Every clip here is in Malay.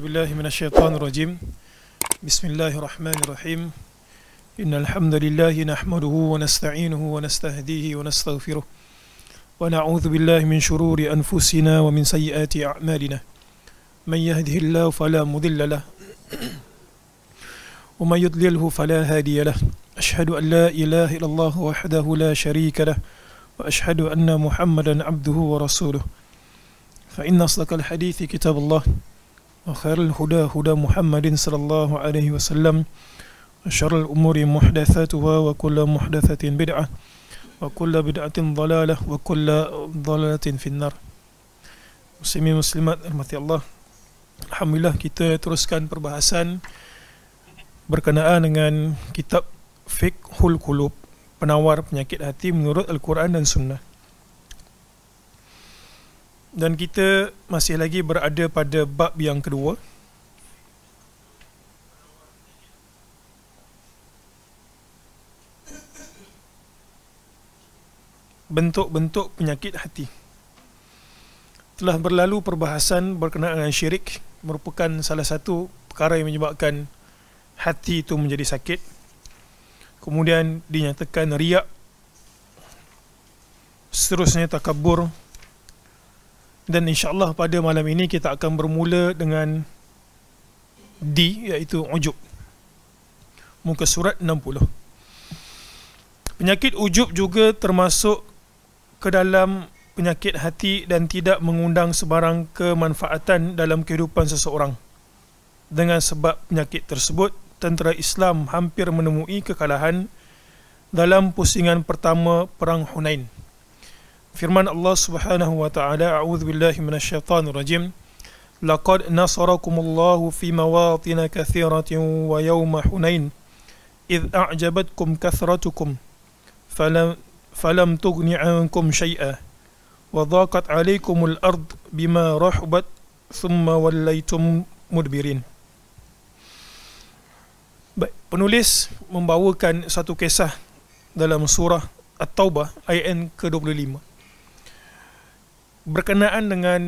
أعوذ بالله من الشيطان الرجيم بسم الله الرحمن الرحيم إن الحمد لله نحمده ونستعينه ونستهديه ونستغفره ونعوذ بالله من شرور أنفسنا ومن سيئات أعمالنا من يهده الله فلا مضل له ومن يضلله فلا هادي له أشهد أن لا إله إلا الله وحده لا شريك له وأشهد أن محمدا عبده ورسوله فإن أصدق الحديث كتاب الله وخير الهدى هدى محمد صلى الله عليه وسلم وشر الأمور محدثاتها وكل محدثة بدعة وكل بدعة ضلالة وكل ضلالة في النار مسلمين مسلمات رحمة الله الحمد لله kita teruskan perbahasan berkenaan dengan kitab Fiqhul Qulub penawar penyakit hati menurut Al-Quran dan Sunnah dan kita masih lagi berada pada bab yang kedua bentuk-bentuk penyakit hati telah berlalu perbahasan berkenaan dengan syirik merupakan salah satu perkara yang menyebabkan hati itu menjadi sakit kemudian dinyatakan riak seterusnya takabur dan insyaallah pada malam ini kita akan bermula dengan D iaitu ujub muka surat 60 penyakit ujub juga termasuk ke dalam penyakit hati dan tidak mengundang sebarang kemanfaatan dalam kehidupan seseorang dengan sebab penyakit tersebut tentera Islam hampir menemui kekalahan dalam pusingan pertama perang Hunain Firman Allah Subhanahu wa taala a'udzu billahi minasyaitonir rajim Laqad nasarakumullahu fi mawatin kathiratin wa yawma Hunain idh a'jabatkum kathratukum falam falam tughni 'ankum shay'a wa dhaqat 'alaykumul ard bima rahabat thumma wallaytum mudbirin Baik, penulis membawakan satu kisah dalam surah At-Taubah ayat ke-25 berkenaan dengan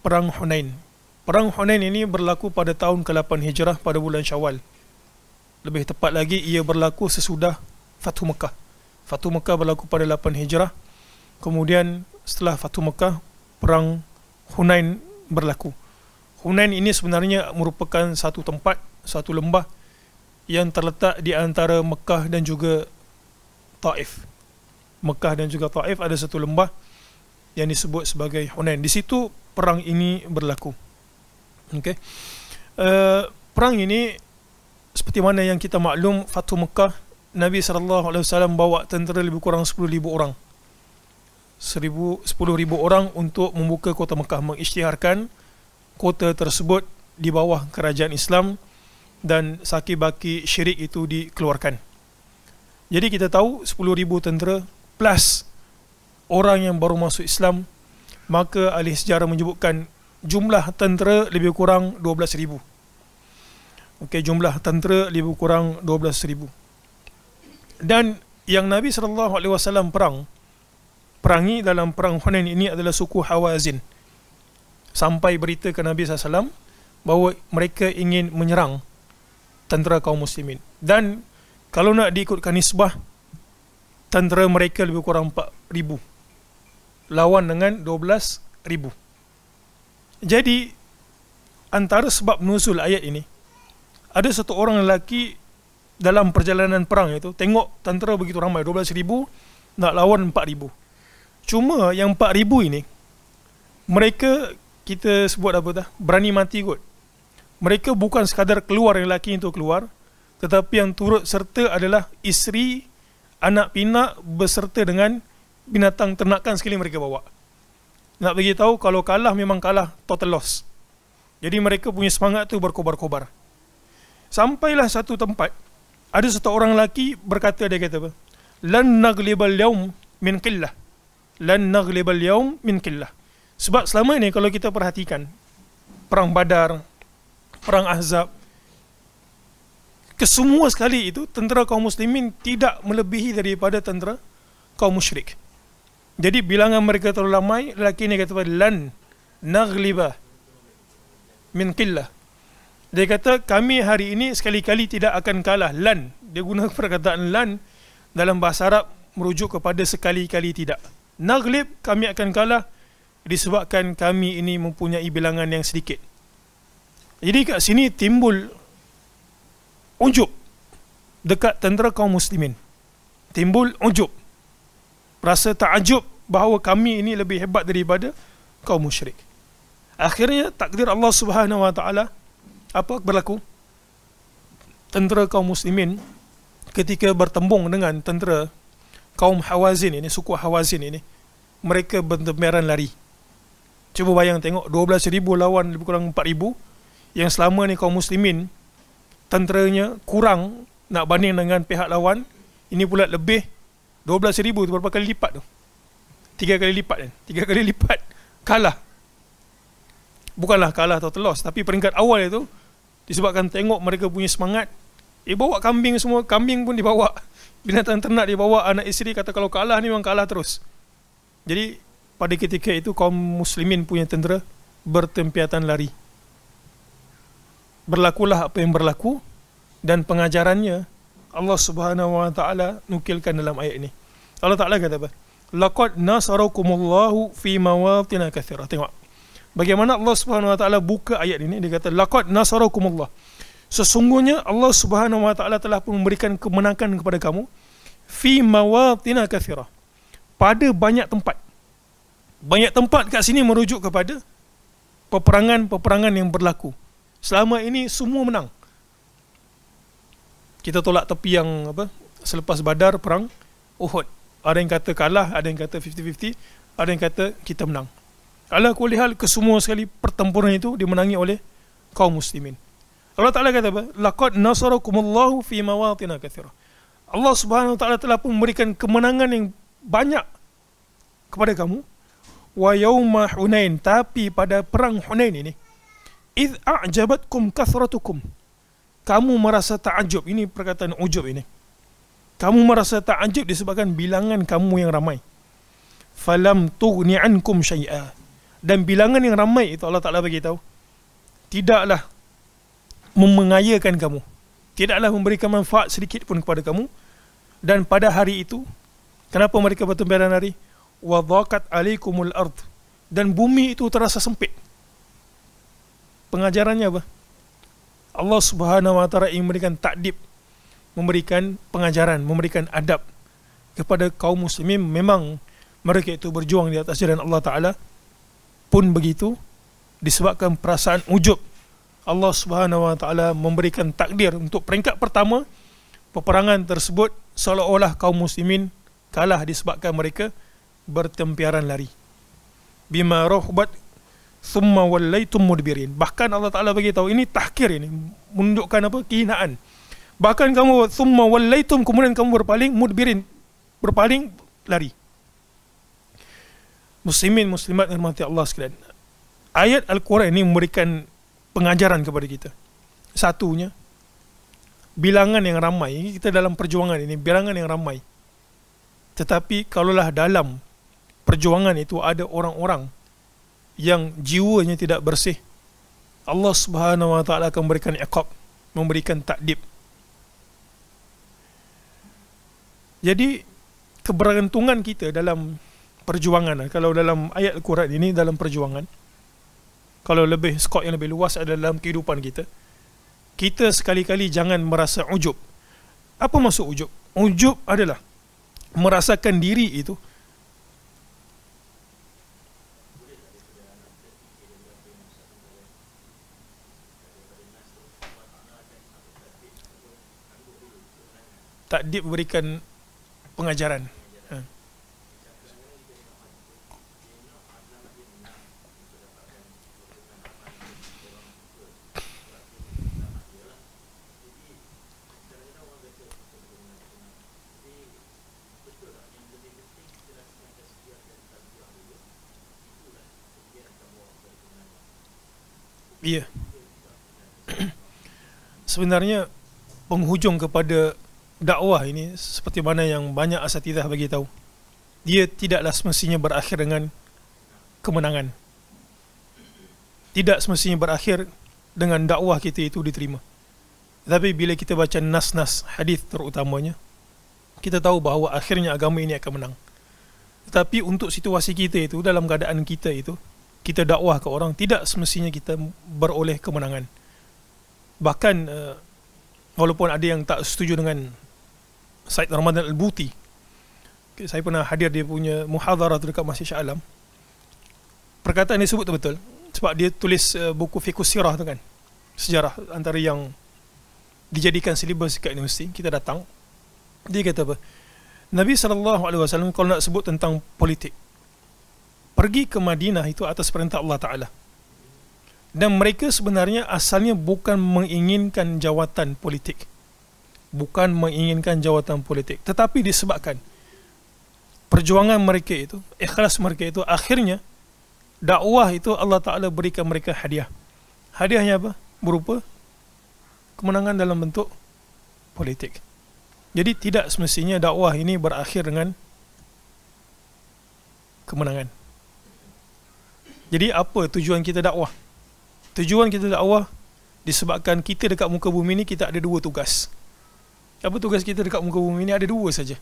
Perang Hunain. Perang Hunain ini berlaku pada tahun ke-8 Hijrah pada bulan Syawal. Lebih tepat lagi ia berlaku sesudah Fathu Mekah. Fathu Mekah berlaku pada 8 Hijrah. Kemudian setelah Fathu Mekah, Perang Hunain berlaku. Hunain ini sebenarnya merupakan satu tempat, satu lembah yang terletak di antara Mekah dan juga Taif. Mekah dan juga Taif ada satu lembah yang disebut sebagai Hunain. Di situ perang ini berlaku. Okey. Uh, perang ini seperti mana yang kita maklum Fatu Mekah Nabi sallallahu alaihi wasallam bawa tentera lebih kurang 10000 orang. 1000 10000 orang untuk membuka kota Mekah mengisytiharkan kota tersebut di bawah kerajaan Islam dan saki-baki syirik itu dikeluarkan. Jadi kita tahu 10000 tentera plus orang yang baru masuk Islam maka ahli sejarah menyebutkan jumlah tentera lebih kurang 12 ribu. okey jumlah tentera lebih kurang 12 ribu. dan yang Nabi SAW perang perangi dalam perang Hunain ini adalah suku Hawazin sampai berita ke Nabi SAW, alaihi bahawa mereka ingin menyerang tentera kaum muslimin dan kalau nak diikutkan nisbah tentera mereka lebih kurang 4 ribu lawan dengan 12 ribu. Jadi, antara sebab nuzul ayat ini, ada satu orang lelaki dalam perjalanan perang itu, tengok tentera begitu ramai, 12 ribu, nak lawan 4 ribu. Cuma yang 4 ribu ini, mereka, kita sebut apa dah, berani mati kot. Mereka bukan sekadar keluar yang lelaki itu keluar, tetapi yang turut serta adalah isteri, anak pinak beserta dengan binatang ternakan sekali mereka bawa. Nak bagi tahu kalau kalah memang kalah total loss. Jadi mereka punya semangat tu berkobar-kobar. Sampailah satu tempat ada satu orang lelaki berkata dia kata apa? Lan naglibal yaum min qillah. Lan naglibal yaum min qillah. Sebab selama ini kalau kita perhatikan perang Badar, perang Ahzab kesemua sekali itu tentera kaum muslimin tidak melebihi daripada tentera kaum musyrik. Jadi bilangan mereka terlalu ramai lelaki ni kata lan naghliba min qillah. Dia kata kami hari ini sekali-kali tidak akan kalah lan. Dia guna perkataan lan dalam bahasa Arab merujuk kepada sekali-kali tidak. Naghlib kami akan kalah disebabkan kami ini mempunyai bilangan yang sedikit. Jadi kat sini timbul ujub dekat tentera kaum muslimin. Timbul ujub rasa takjub bahawa kami ini lebih hebat daripada kaum musyrik. Akhirnya takdir Allah Subhanahu Wa Taala apa berlaku? Tentera kaum muslimin ketika bertembung dengan tentera kaum Hawazin ini, suku Hawazin ini, mereka berdemeran lari. Cuba bayang tengok 12,000 lawan lebih kurang 4,000 yang selama ni kaum muslimin tenteranya kurang nak banding dengan pihak lawan ini pula lebih 12,000 tu berapa kali lipat tu? Tiga kali lipat kan? Tiga kali lipat. Kalah. Bukanlah kalah atau telos. Tapi peringkat awal itu disebabkan tengok mereka punya semangat. Dia bawa kambing semua. Kambing pun dibawa. Binatang ternak dibawa. Anak isteri kata kalau kalah ni memang kalah terus. Jadi pada ketika itu kaum muslimin punya tentera bertempiatan lari. Berlakulah apa yang berlaku dan pengajarannya Allah Subhanahu Wa Taala nukilkan dalam ayat ini. Allah Taala kata apa? Laqad nasarakumullahu fi mawatin kathira. Tengok. Bagaimana Allah Subhanahu Wa Taala buka ayat ini dia kata laqad nasarakumullah. Sesungguhnya Allah Subhanahu Wa Taala telah pun memberikan kemenangan kepada kamu fi mawatin kathira. Pada banyak tempat. Banyak tempat kat sini merujuk kepada peperangan-peperangan yang berlaku. Selama ini semua menang kita tolak tepi yang apa selepas Badar perang Uhud. Ada yang kata kalah, ada yang kata 50-50, ada yang kata kita menang. Allah kuli hal kesemua sekali pertempuran itu dimenangi oleh kaum muslimin. Allah Taala kata apa? Laqad nasarakumullahu fi mawatin katsira. Allah Subhanahu Wa Taala telah pun memberikan kemenangan yang banyak kepada kamu. Wa yauma Hunain, tapi pada perang Hunain ini, id a'jabatkum kathratukum kamu merasa takjub ini perkataan ujub ini kamu merasa takjub disebabkan bilangan kamu yang ramai falam tughni ankum syai'a dan bilangan yang ramai itu Allah Taala bagi tahu tidaklah memengayakan kamu tidaklah memberikan manfaat sedikit pun kepada kamu dan pada hari itu kenapa mereka bertembelan hari wadhaqat alaikumul ard dan bumi itu terasa sempit pengajarannya apa Allah Subhanahu Wa Taala ingin memberikan takdib, memberikan pengajaran, memberikan adab kepada kaum muslimin memang mereka itu berjuang di atas jalan Allah Taala pun begitu disebabkan perasaan ujub Allah Subhanahu Wa Taala memberikan takdir untuk peringkat pertama peperangan tersebut seolah-olah kaum muslimin kalah disebabkan mereka bertempiaran lari bima rohbat summa wallaitum mudbirin bahkan Allah Taala bagi tahu ini tahkir ini menunjukkan apa kehinaan bahkan kamu summa wallaitum kemudian kamu berpaling mudbirin berpaling lari muslimin muslimat rahmati Allah sekalian ayat al-quran ini memberikan pengajaran kepada kita satunya bilangan yang ramai kita dalam perjuangan ini bilangan yang ramai tetapi kalaulah dalam perjuangan itu ada orang-orang yang jiwanya tidak bersih Allah Subhanahu wa taala akan memberikan iqab memberikan takdib jadi keberuntungan kita dalam perjuangan kalau dalam ayat al-Quran ini dalam perjuangan kalau lebih skop yang lebih luas adalah dalam kehidupan kita kita sekali-kali jangan merasa ujub apa maksud ujub ujub adalah merasakan diri itu Tak takdir memberikan pengajaran. Ha. Ya. Sebenarnya penghujung kepada dakwah ini seperti mana yang banyak asatidah bagi tahu dia tidaklah semestinya berakhir dengan kemenangan tidak semestinya berakhir dengan dakwah kita itu diterima tapi bila kita baca nas-nas hadis terutamanya kita tahu bahawa akhirnya agama ini akan menang tetapi untuk situasi kita itu dalam keadaan kita itu kita dakwah ke orang tidak semestinya kita beroleh kemenangan bahkan eh, walaupun ada yang tak setuju dengan Said Ramadan Al-Buti. Okay, saya pernah hadir dia punya muhadarah tu dekat Masjid Shah Alam. Perkataan dia sebut tu betul. Sebab dia tulis uh, buku Fikus Sirah tu kan. Sejarah antara yang dijadikan silibus dekat universiti. Kita datang. Dia kata apa? Nabi SAW kalau nak sebut tentang politik. Pergi ke Madinah itu atas perintah Allah Ta'ala. Dan mereka sebenarnya asalnya bukan menginginkan jawatan politik bukan menginginkan jawatan politik tetapi disebabkan perjuangan mereka itu ikhlas mereka itu akhirnya dakwah itu Allah Taala berikan mereka hadiah hadiahnya apa berupa kemenangan dalam bentuk politik jadi tidak semestinya dakwah ini berakhir dengan kemenangan jadi apa tujuan kita dakwah tujuan kita dakwah disebabkan kita dekat muka bumi ni kita ada dua tugas apa tugas kita dekat muka bumi ini ada dua saja.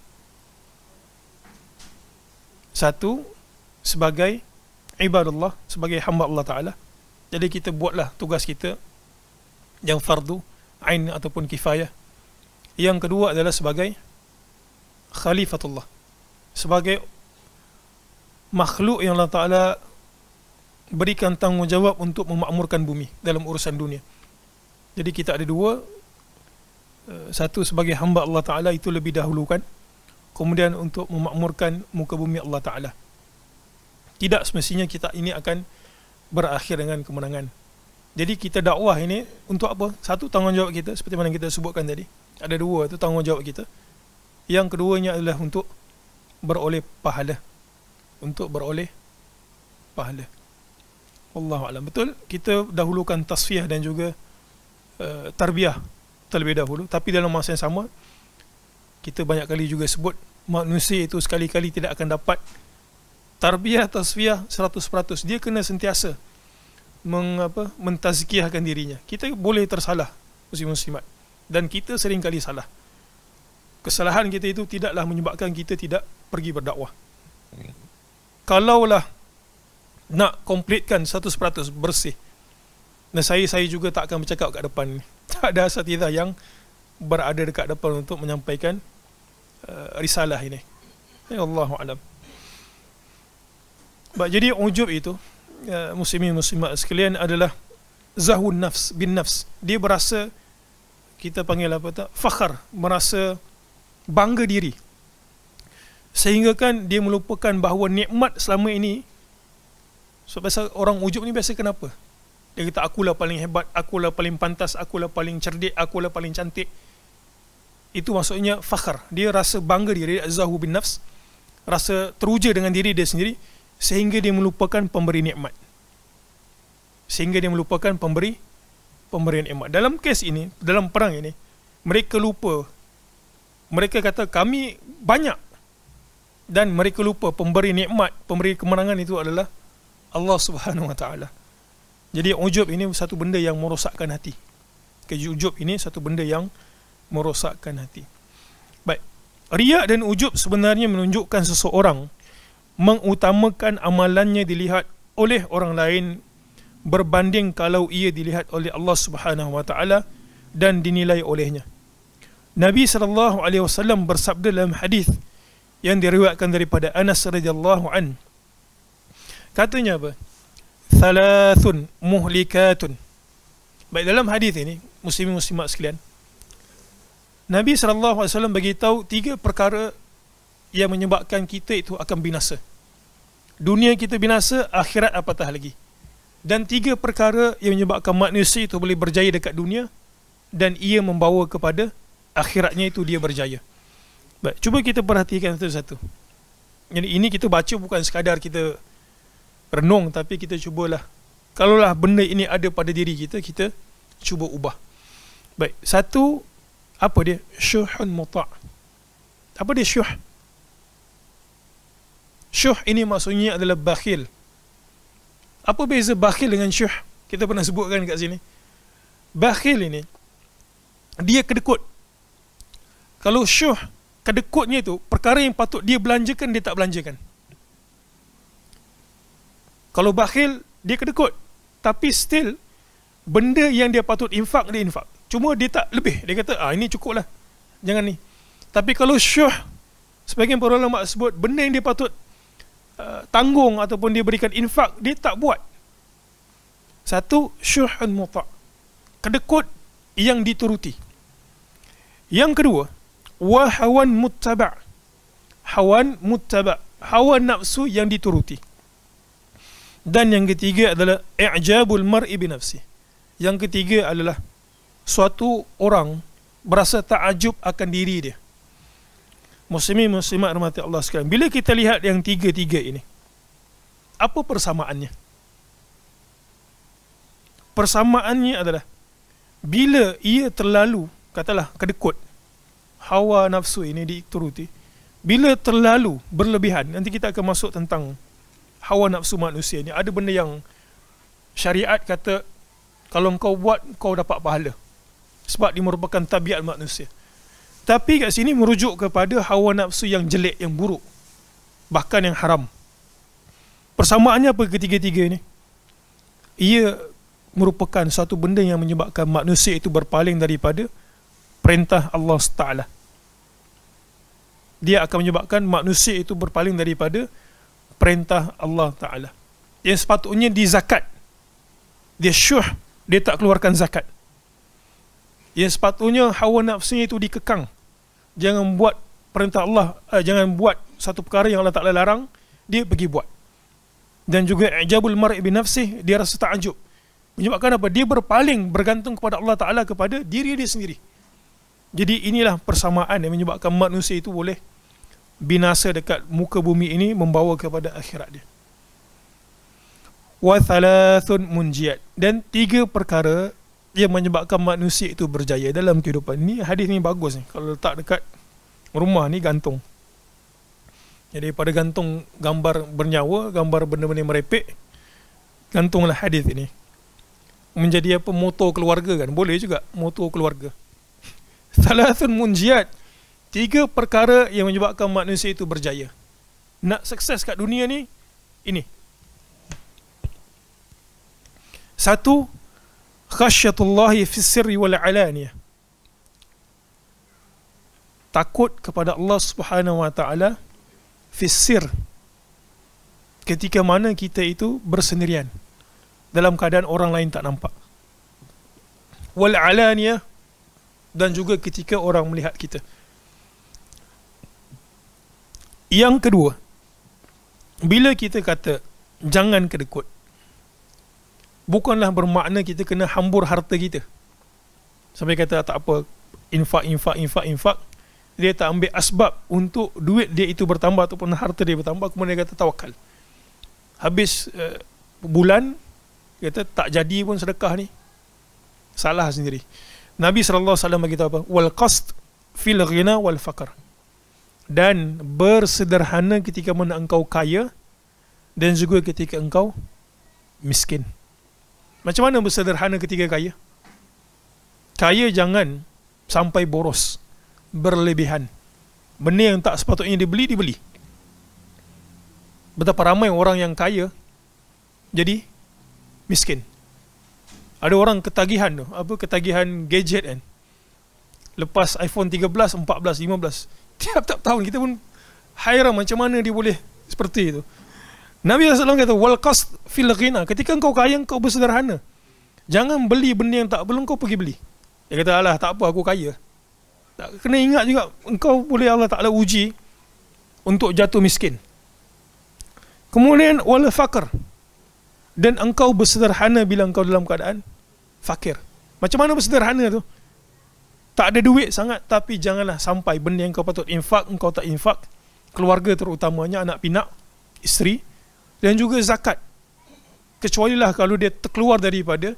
Satu sebagai ibadullah, sebagai hamba Allah Taala. Jadi kita buatlah tugas kita yang fardu ain ataupun kifayah. Yang kedua adalah sebagai khalifatullah. Sebagai makhluk yang Allah Taala berikan tanggungjawab untuk memakmurkan bumi dalam urusan dunia. Jadi kita ada dua, Eh, satu sebagai hamba Allah Taala itu lebih dahulukan, kemudian untuk memakmurkan muka bumi Allah Taala tidak semestinya kita ini akan berakhir dengan kemenangan jadi kita dakwah ini untuk apa satu tanggungjawab kita seperti mana kita sebutkan tadi ada dua itu tanggungjawab kita yang keduanya adalah untuk beroleh pahala untuk beroleh pahala Allah Alam betul kita dahulukan tasfiah dan juga uh, tarbiyah terlebih dahulu tapi dalam masa yang sama kita banyak kali juga sebut manusia itu sekali-kali tidak akan dapat tarbiyah tasfiyah 100% dia kena sentiasa mengapa mentazkiahkan dirinya kita boleh tersalah muslim muslimat dan kita sering kali salah kesalahan kita itu tidaklah menyebabkan kita tidak pergi berdakwah hmm. kalaulah nak komplitkan 100% bersih dan saya saya juga tak akan bercakap kat depan ni. Tak ada asatidah yang berada dekat depan untuk menyampaikan uh, risalah ini. Ya Allah alam. Baik, jadi ujub itu uh, muslimin muslimat sekalian adalah zahun nafs bin nafs. Dia berasa kita panggil apa tak? Fakhar, merasa bangga diri. Sehingga kan dia melupakan bahawa nikmat selama ini sebab so, orang ujub ni biasa kenapa? Dia kata aku lah paling hebat, aku lah paling pantas, aku lah paling cerdik, aku lah paling cantik. Itu maksudnya fakhar. Dia rasa bangga diri, Zahu bin Nafs. Rasa teruja dengan diri dia sendiri. Sehingga dia melupakan pemberi nikmat. Sehingga dia melupakan pemberi pemberi nikmat. Dalam kes ini, dalam perang ini, mereka lupa. Mereka kata kami banyak. Dan mereka lupa pemberi nikmat, pemberi kemenangan itu adalah Allah Subhanahu Wa Taala. Jadi ujub ini satu benda yang merosakkan hati. Okay, ujub ini satu benda yang merosakkan hati. Baik. Riak dan ujub sebenarnya menunjukkan seseorang mengutamakan amalannya dilihat oleh orang lain berbanding kalau ia dilihat oleh Allah Subhanahu wa taala dan dinilai olehnya. Nabi sallallahu alaihi wasallam bersabda dalam hadis yang diriwayatkan daripada Anas radhiyallahu an. Katanya apa? thalathun muhlikatun. Baik dalam hadis ini, muslimin muslimat sekalian. Nabi SAW bagi tahu tiga perkara yang menyebabkan kita itu akan binasa. Dunia kita binasa, akhirat apatah lagi. Dan tiga perkara yang menyebabkan manusia itu boleh berjaya dekat dunia dan ia membawa kepada akhiratnya itu dia berjaya. Baik, cuba kita perhatikan satu-satu. Jadi ini kita baca bukan sekadar kita renung tapi kita cubalah kalaulah benda ini ada pada diri kita kita cuba ubah baik satu apa dia syuhun muta' apa dia syuh syuh ini maksudnya adalah bakhil apa beza bakhil dengan syuh kita pernah sebutkan kat sini bakhil ini dia kedekut kalau syuh kedekutnya itu perkara yang patut dia belanjakan dia tak belanjakan kalau bakhil, dia kedekut. Tapi still, benda yang dia patut infak, dia infak. Cuma dia tak lebih. Dia kata, ah ini cukup lah. Jangan ni. Tapi kalau syuh, sebagian para ulama sebut, benda yang dia patut uh, tanggung ataupun dia berikan infak, dia tak buat. Satu, syuhun muta' kedekut yang dituruti. Yang kedua, wahawan muttaba'. Hawan muttaba'. Hawa nafsu yang dituruti. Dan yang ketiga adalah i'jabul mar'i bi nafsi. Yang ketiga adalah suatu orang berasa takjub akan diri dia. Muslimin muslimat rahmati Allah sekalian. Bila kita lihat yang tiga-tiga ini, apa persamaannya? Persamaannya adalah bila ia terlalu, katalah kedekut, hawa nafsu ini diikturuti, bila terlalu berlebihan, nanti kita akan masuk tentang hawa nafsu manusia ni ada benda yang syariat kata kalau kau buat kau dapat pahala sebab dia merupakan tabiat manusia tapi kat sini merujuk kepada hawa nafsu yang jelek yang buruk bahkan yang haram persamaannya apa ketiga-tiga ni ia merupakan satu benda yang menyebabkan manusia itu berpaling daripada perintah Allah Taala dia akan menyebabkan manusia itu berpaling daripada perintah Allah Ta'ala. Yang sepatutnya di zakat. Dia syuh, dia tak keluarkan zakat. Yang sepatutnya hawa nafsunya itu dikekang. Jangan buat perintah Allah, eh, jangan buat satu perkara yang Allah Ta'ala larang, dia pergi buat. Dan juga ijabul mar'i bin nafsih, dia rasa ta'ajub. Menyebabkan apa? Dia berpaling bergantung kepada Allah Ta'ala kepada diri dia sendiri. Jadi inilah persamaan yang menyebabkan manusia itu boleh binasa dekat muka bumi ini membawa kepada akhirat dia. Wa thalathun munjiat. Dan tiga perkara yang menyebabkan manusia itu berjaya dalam kehidupan ini. Hadis ni bagus ni. Kalau letak dekat rumah ni gantung. Jadi pada gantung gambar bernyawa, gambar benda-benda merepek, gantunglah hadis ini. Menjadi apa motor keluarga kan? Boleh juga motor keluarga. Thalathun munjiat. Munjiat. Tiga perkara yang menyebabkan manusia itu berjaya. Nak sukses kat dunia ni, ini. Satu, khasyatullahi fissirri wal alaniyah. Takut kepada Allah subhanahu wa ta'ala fissir. Ketika mana kita itu bersendirian. Dalam keadaan orang lain tak nampak. Wal alaniyah dan juga ketika orang melihat Kita. Yang kedua, bila kita kata jangan kedekut, bukanlah bermakna kita kena hambur harta kita. Sampai kata ah, tak apa, infak, infak, infak, infak. Dia tak ambil asbab untuk duit dia itu bertambah ataupun harta dia bertambah. Kemudian dia kata tawakal. Habis uh, bulan, kata tak jadi pun sedekah ni. Salah sendiri. Nabi SAW beritahu apa? Walqast fil ghina wal faqar dan bersederhana ketika mana engkau kaya dan juga ketika engkau miskin. Macam mana bersederhana ketika kaya? Kaya jangan sampai boros, berlebihan. Benda yang tak sepatutnya dibeli, dibeli. Betapa ramai orang yang kaya jadi miskin. Ada orang ketagihan tu, apa ketagihan gadget kan. Lepas iPhone 13, 14, 15, tiap-tiap tahun kita pun hairan macam mana dia boleh seperti itu. Nabi SAW kata, wal qas fil ghina. Ketika kau kaya, kau bersederhana. Jangan beli benda yang tak perlu, kau pergi beli. Dia kata, alah, tak apa, aku kaya. Tak, kena ingat juga, engkau boleh Allah Ta'ala uji untuk jatuh miskin. Kemudian, wal fakir. Dan engkau bersederhana bila engkau dalam keadaan fakir. Macam mana bersederhana tu? tak ada duit sangat tapi janganlah sampai benda yang kau patut infak engkau tak infak keluarga terutamanya anak pinak isteri dan juga zakat kecuali lah kalau dia terkeluar daripada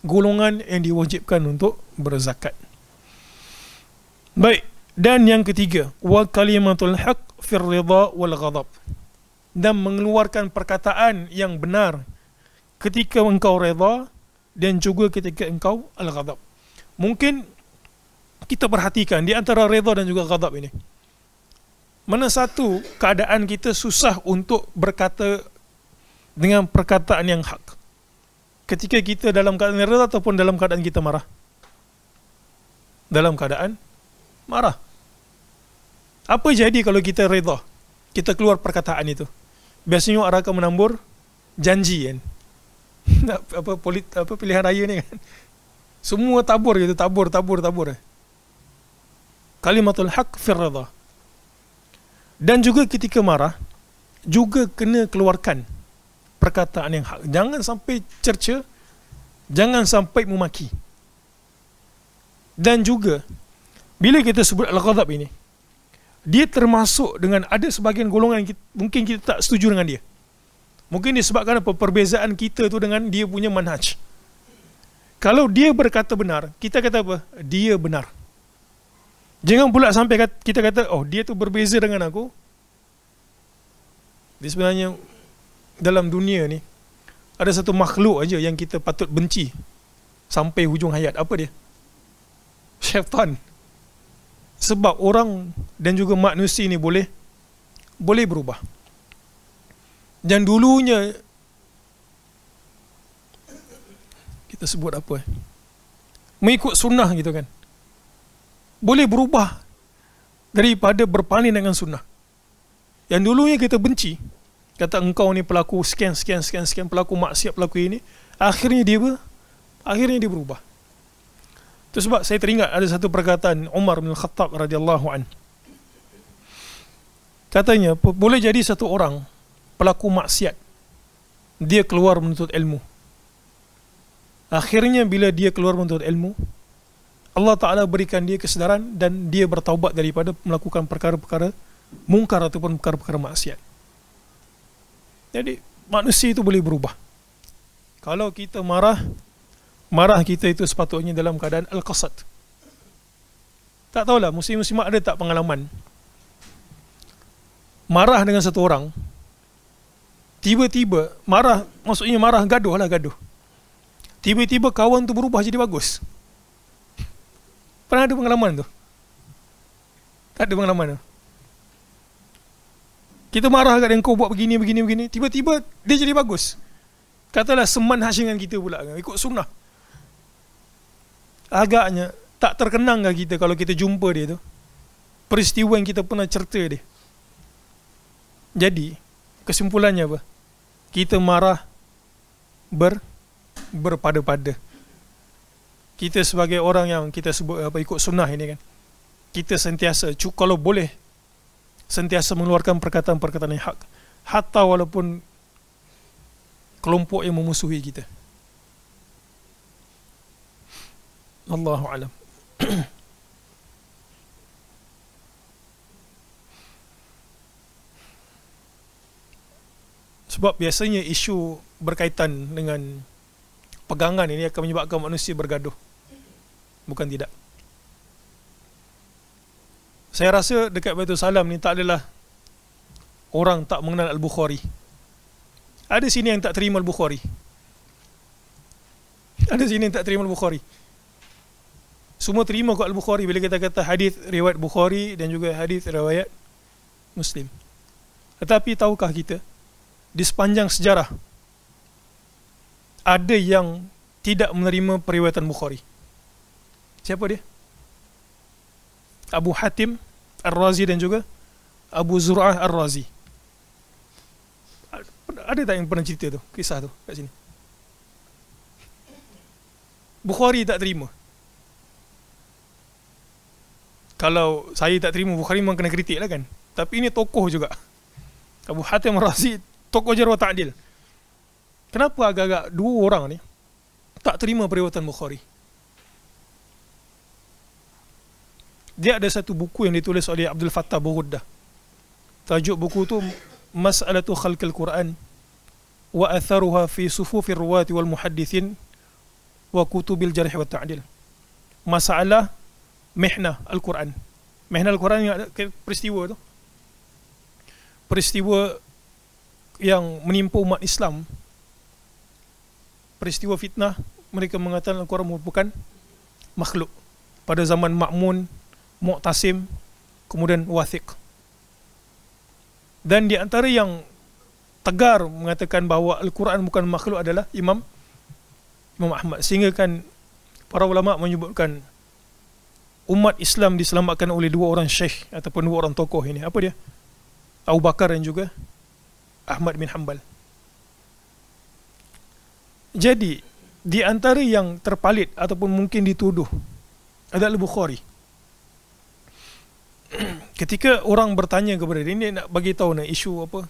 golongan yang diwajibkan untuk berzakat baik dan yang ketiga wa kalimatul haq fir wal ghadab dan mengeluarkan perkataan yang benar ketika engkau reda dan juga ketika engkau al-ghadab. Mungkin kita perhatikan di antara redha dan juga ghadab ini. Mana satu keadaan kita susah untuk berkata dengan perkataan yang hak. Ketika kita dalam keadaan redha ataupun dalam keadaan kita marah. Dalam keadaan marah. Apa jadi kalau kita redha? Kita keluar perkataan itu. Biasanya orang akan menambur janji kan. apa, apa pilihan raya ni kan. Semua tabur gitu, tabur, tabur, tabur. Eh kalimatul haq fir Dan juga ketika marah juga kena keluarkan perkataan yang hak. Jangan sampai cerca, jangan sampai memaki. Dan juga bila kita sebut al-ghadab ini dia termasuk dengan ada sebahagian golongan yang kita, mungkin kita tak setuju dengan dia. Mungkin disebabkan apa perbezaan kita tu dengan dia punya manhaj. Kalau dia berkata benar, kita kata apa? Dia benar. Jangan pula sampai kita kata, oh dia tu berbeza dengan aku. Dia sebenarnya dalam dunia ni, ada satu makhluk aja yang kita patut benci sampai hujung hayat. Apa dia? Syaitan. Sebab orang dan juga manusia ni boleh boleh berubah. Dan dulunya kita sebut apa? Eh? Mengikut sunnah gitu kan boleh berubah daripada berpaling dengan sunnah. Yang dulunya kita benci, kata engkau ni pelaku sekian, sekian, sekian, sekian, pelaku maksiat pelaku ini, akhirnya dia ber akhirnya dia berubah. Itu sebab saya teringat ada satu perkataan Umar bin Khattab radhiyallahu an. Katanya, boleh jadi satu orang pelaku maksiat, dia keluar menuntut ilmu. Akhirnya bila dia keluar menuntut ilmu, Allah Ta'ala berikan dia kesedaran dan dia bertaubat daripada melakukan perkara-perkara mungkar ataupun perkara-perkara maksiat. Jadi manusia itu boleh berubah. Kalau kita marah, marah kita itu sepatutnya dalam keadaan al-qasad. Tak tahulah, musim-musim ada tak pengalaman? Marah dengan satu orang, tiba-tiba marah, maksudnya marah gaduh lah gaduh. Tiba-tiba kawan tu berubah jadi Bagus pernah ada pengalaman tu? Tak ada pengalaman tu. Kita marah kat dia, kau buat begini, begini, begini. Tiba-tiba, dia jadi bagus. Katalah seman hasingan kita pula. Kan? Ikut sunnah. Agaknya, tak terkenangkah kita kalau kita jumpa dia tu? Peristiwa yang kita pernah cerita dia. Jadi, kesimpulannya apa? Kita marah ber berpada-pada kita sebagai orang yang kita sebut apa ikut sunnah ini kan kita sentiasa kalau boleh sentiasa mengeluarkan perkataan-perkataan yang hak hatta walaupun kelompok yang memusuhi kita Allahu alam sebab biasanya isu berkaitan dengan pegangan ini akan menyebabkan manusia bergaduh bukan tidak saya rasa dekat Baitul Salam ni tak adalah orang tak mengenal Al-Bukhari ada sini yang tak terima Al-Bukhari ada sini yang tak terima Al-Bukhari semua terima kot Al-Bukhari bila kita kata hadis riwayat Bukhari dan juga hadis riwayat Muslim tetapi tahukah kita di sepanjang sejarah ada yang tidak menerima periwayatan Bukhari siapa dia? Abu Hatim Ar-Razi dan juga Abu Zur'ah Ar-Razi. Ada tak yang pernah cerita tu, kisah tu kat sini? Bukhari tak terima. Kalau saya tak terima Bukhari memang kena kritik lah kan. Tapi ini tokoh juga. Abu Hatim Ar-Razi tokoh jarwa ta'dil. Kenapa agak-agak dua orang ni tak terima periwatan Bukhari? dia ada satu buku yang ditulis oleh Abdul Fattah Buhudda. Tajuk buku tu Mas'alatu Khalqil Quran wa atharuha fi sufufi ruwati wal muhaddithin wa kutubil jarih wa ta'dil. Masalah mehna Al-Quran. Mehna Al-Quran yang ada peristiwa tu. Peristiwa yang menimpa umat Islam. Peristiwa fitnah mereka mengatakan Al-Quran merupakan makhluk. Pada zaman makmun, Mu'tasim, kemudian Wathiq. Dan di antara yang tegar mengatakan bahawa Al-Quran bukan makhluk adalah Imam Imam Ahmad. Sehingga kan para ulama menyebutkan umat Islam diselamatkan oleh dua orang syekh ataupun dua orang tokoh ini. Apa dia? Abu Bakar dan juga Ahmad bin Hanbal. Jadi, di antara yang terpalit ataupun mungkin dituduh adalah Bukhari. ketika orang bertanya kepada dia ini nak bagi tahu nak isu apa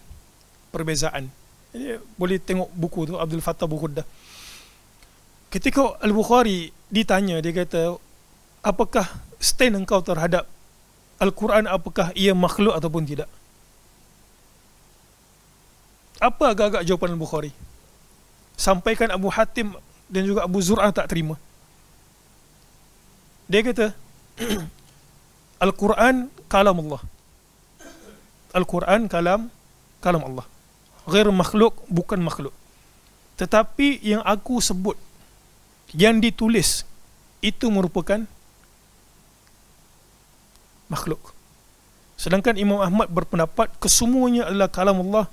perbezaan jadi, boleh tengok buku tu Abdul Fattah Bukhuda ketika Al-Bukhari ditanya dia kata apakah stand engkau terhadap Al-Quran apakah ia makhluk ataupun tidak apa agak-agak jawapan Al-Bukhari sampaikan Abu Hatim dan juga Abu Zur'ah tak terima dia kata Al-Quran kalam Allah. Al-Quran kalam kalam Allah. Ghair makhluk bukan makhluk. Tetapi yang aku sebut yang ditulis itu merupakan makhluk. Sedangkan Imam Ahmad berpendapat kesemuanya adalah kalam Allah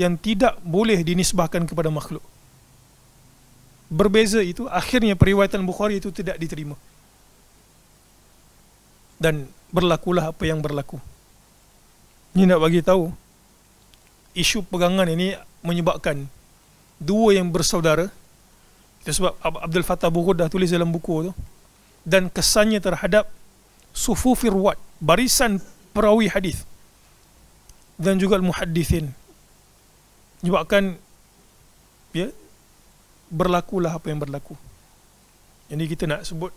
yang tidak boleh dinisbahkan kepada makhluk. Berbeza itu akhirnya periwayatan Bukhari itu tidak diterima. Dan berlakulah apa yang berlaku. Ini nak bagi tahu isu pegangan ini menyebabkan dua yang bersaudara itu sebab Abdul Fattah Bukhud dah tulis dalam buku tu dan kesannya terhadap sufu firwat barisan perawi hadis dan juga muhaddisin menyebabkan ya berlakulah apa yang berlaku ini kita nak sebut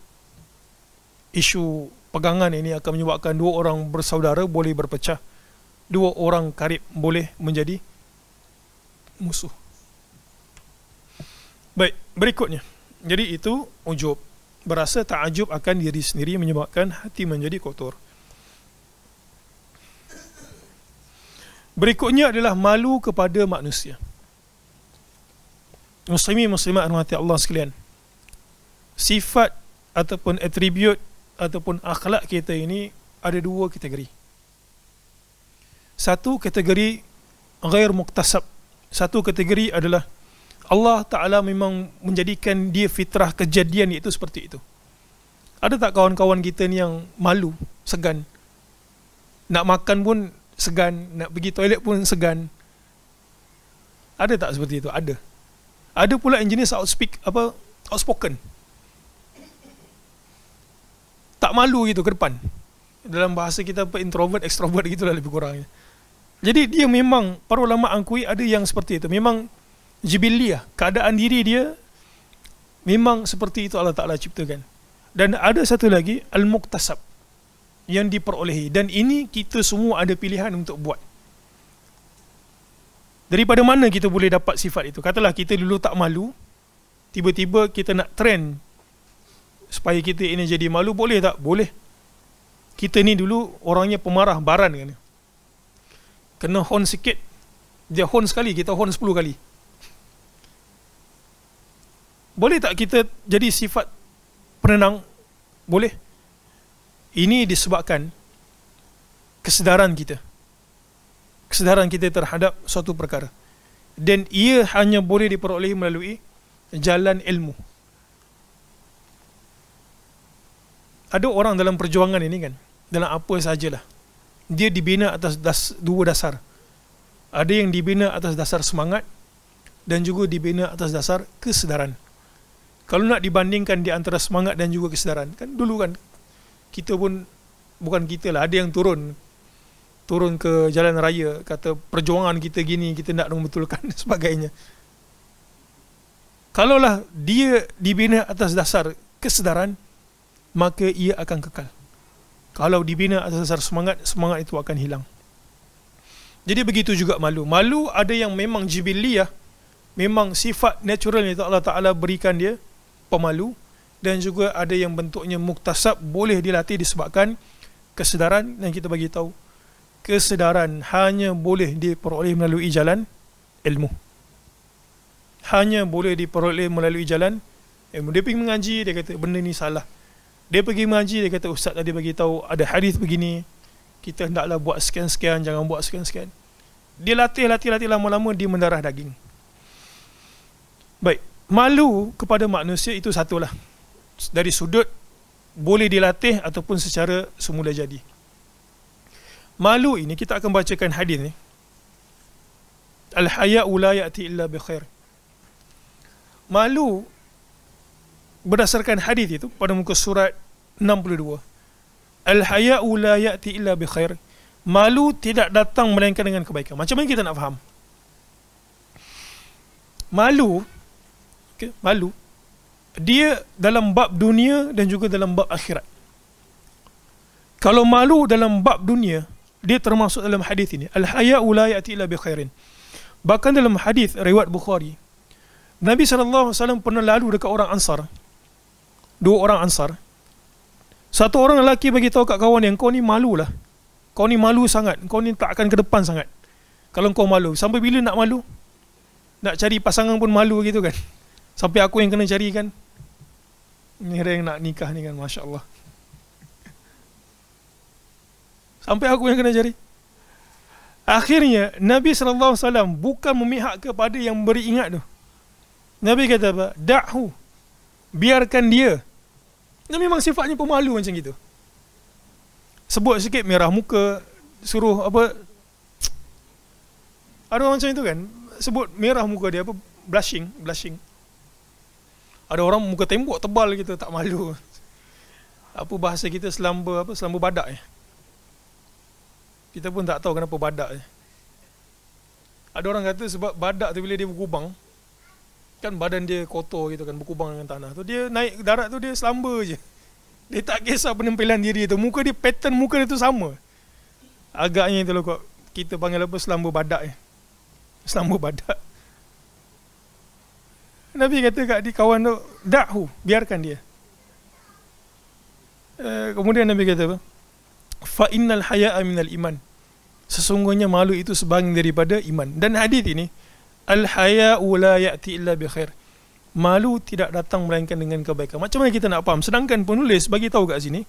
isu pegangan ini akan menyebabkan dua orang bersaudara boleh berpecah dua orang karib boleh menjadi musuh baik berikutnya jadi itu ujub berasa takajub akan diri sendiri menyebabkan hati menjadi kotor berikutnya adalah malu kepada manusia Muslimi muslimat rahmati Allah sekalian sifat ataupun atribut ataupun akhlak kita ini ada dua kategori. Satu kategori ghair muktasab. Satu kategori adalah Allah Ta'ala memang menjadikan dia fitrah kejadian itu seperti itu. Ada tak kawan-kawan kita ni yang malu, segan? Nak makan pun segan, nak pergi toilet pun segan. Ada tak seperti itu? Ada. Ada pula yang jenis outspeak, apa, outspoken. Outspoken tak malu gitu ke depan dalam bahasa kita apa introvert extrovert gitulah lebih kurangnya. jadi dia memang para ulama angkui ada yang seperti itu memang jibiliyah keadaan diri dia memang seperti itu Allah Taala ciptakan dan ada satu lagi al muktasab yang diperolehi dan ini kita semua ada pilihan untuk buat Daripada mana kita boleh dapat sifat itu? Katalah kita dulu tak malu, tiba-tiba kita nak trend supaya kita ini jadi malu boleh tak? Boleh. Kita ni dulu orangnya pemarah baran kan. Kena hon sikit dia hon sekali kita hon 10 kali. Boleh tak kita jadi sifat penenang? Boleh. Ini disebabkan kesedaran kita. Kesedaran kita terhadap suatu perkara. Dan ia hanya boleh diperolehi melalui jalan ilmu, ada orang dalam perjuangan ini kan dalam apa sajalah dia dibina atas das, dua dasar ada yang dibina atas dasar semangat dan juga dibina atas dasar kesedaran kalau nak dibandingkan di antara semangat dan juga kesedaran kan dulu kan kita pun bukan kita lah ada yang turun turun ke jalan raya kata perjuangan kita gini kita nak membetulkan dan sebagainya kalaulah dia dibina atas dasar kesedaran maka ia akan kekal. Kalau dibina atas dasar semangat, semangat itu akan hilang. Jadi begitu juga malu. Malu ada yang memang jibiliyah, memang sifat natural yang Allah Ta'ala berikan dia, pemalu. Dan juga ada yang bentuknya muktasab, boleh dilatih disebabkan kesedaran yang kita bagi tahu. Kesedaran hanya boleh diperoleh melalui jalan ilmu. Hanya boleh diperoleh melalui jalan ilmu. Dia pergi mengaji, dia kata benda ni salah dia pergi mengaji dia kata ustaz tadi bagi tahu ada hadis begini kita hendaklah buat scan-scan jangan buat scan-scan dia latih latih latih lama-lama dia mendarah daging baik malu kepada manusia itu satulah dari sudut boleh dilatih ataupun secara semula jadi malu ini kita akan bacakan hadis ni al haya la yati illa bi khair malu berdasarkan hadis itu pada muka surat 62 Al-haya'u la ya'ti illa bi khair Malu tidak datang melainkan dengan kebaikan Macam mana kita nak faham? Malu okay, Malu Dia dalam bab dunia dan juga dalam bab akhirat Kalau malu dalam bab dunia Dia termasuk dalam hadis ini Al-haya'u la ya'ti illa bi khairin Bahkan dalam hadis riwayat Bukhari Nabi SAW pernah lalu dekat orang Ansar Dua orang Ansar satu orang lelaki bagi tahu kat kawan yang kau ni malu lah, Kau ni malu sangat. Kau ni tak akan ke depan sangat. Kalau kau malu. Sampai bila nak malu? Nak cari pasangan pun malu gitu kan? Sampai aku yang kena cari kan? Ini ada yang nak nikah ni kan? Masya Allah. Sampai aku yang kena cari. Akhirnya Nabi SAW bukan memihak kepada yang beri ingat tu. Nabi kata apa? Da'hu. Biarkan dia. Biarkan dia dia memang sifatnya pemalu macam gitu. Sebut sikit merah muka, suruh apa? Ada orang macam itu kan? Sebut merah muka dia apa? Blushing, blushing. Ada orang muka tembok tebal gitu, tak malu. Apa bahasa kita selamba apa? Selamba badak ya. Kita pun tak tahu kenapa badak ya. Ada orang kata sebab badak tu bila dia bergubang, kan badan dia kotor gitu kan berkubang dengan tanah tu dia naik darat tu dia selamba je dia tak kisah penampilan diri tu muka dia pattern muka dia tu sama agaknya itu lah kita panggil apa selamba badak ya selamba badak Nabi kata kat dia kawan tu dakhu biarkan dia eh, kemudian Nabi kata apa fa innal haya'a minal iman sesungguhnya malu itu sebahagian daripada iman dan hadis ini Al-haya'u la ya'ti illa bi khair. Malu tidak datang melainkan dengan kebaikan. Macam mana kita nak faham? Sedangkan penulis bagi tahu kat sini.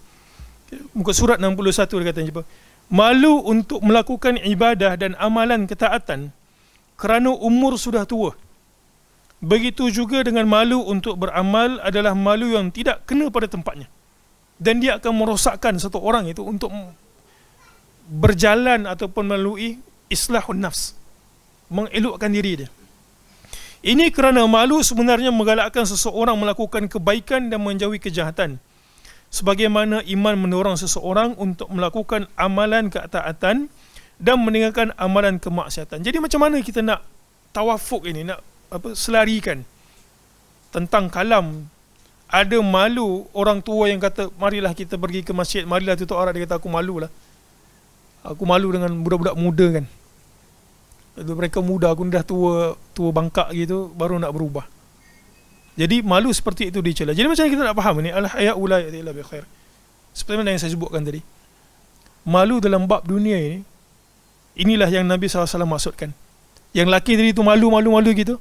Muka surat 61 dia kata macam Malu untuk melakukan ibadah dan amalan ketaatan kerana umur sudah tua. Begitu juga dengan malu untuk beramal adalah malu yang tidak kena pada tempatnya. Dan dia akan merosakkan satu orang itu untuk berjalan ataupun melalui islahun nafs mengelukkan diri dia. Ini kerana malu sebenarnya menggalakkan seseorang melakukan kebaikan dan menjauhi kejahatan. Sebagaimana iman mendorong seseorang untuk melakukan amalan keataatan dan meninggalkan amalan kemaksiatan. Jadi macam mana kita nak tawafuk ini, nak apa, selarikan tentang kalam ada malu orang tua yang kata marilah kita pergi ke masjid marilah tutup aurat dia kata aku malulah aku malu dengan budak-budak muda kan mereka muda pun dah tua tua bangkak gitu baru nak berubah jadi malu seperti itu dicela jadi macam kita nak faham ni al haya ula ya, ya bi khair seperti mana yang saya sebutkan tadi malu dalam bab dunia ini inilah yang nabi SAW maksudkan yang laki tadi tu malu malu malu gitu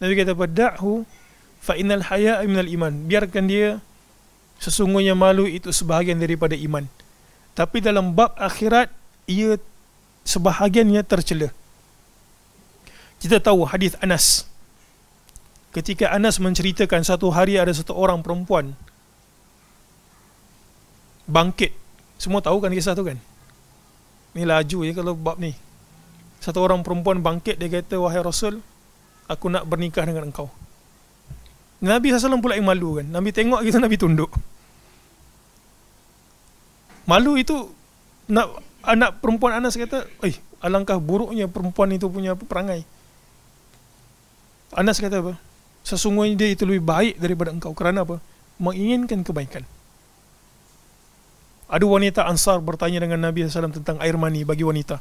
nabi kata badahu fa innal haya al iman biarkan dia sesungguhnya malu itu sebahagian daripada iman tapi dalam bab akhirat ia sebahagiannya tercela. Kita tahu hadis Anas. Ketika Anas menceritakan satu hari ada satu orang perempuan bangkit. Semua tahu kan kisah tu kan? Ni laju ya kalau bab ni. Satu orang perempuan bangkit dia kata wahai Rasul, aku nak bernikah dengan engkau. Nabi SAW pula yang malu kan. Nabi tengok kita Nabi tunduk. Malu itu nak anak perempuan Anas kata, "Eh, alangkah buruknya perempuan itu punya perangai." Anas kata apa? Sesungguhnya dia itu lebih baik daripada engkau. Kerana apa? Menginginkan kebaikan. Ada wanita ansar bertanya dengan Nabi SAW tentang air mani bagi wanita.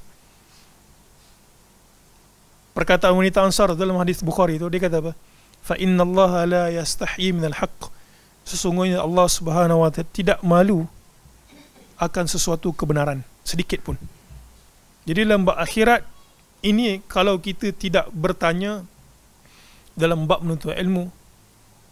Perkataan wanita ansar dalam hadis Bukhari itu, dia kata apa? فَإِنَّ اللَّهَ لَا يَسْتَحْيِي مِنَ الْحَقِّ Sesungguhnya Allah Subhanahu Wa Taala tidak malu akan sesuatu kebenaran sedikit pun. Jadi dalam akhirat ini kalau kita tidak bertanya, dalam bab menuntut ilmu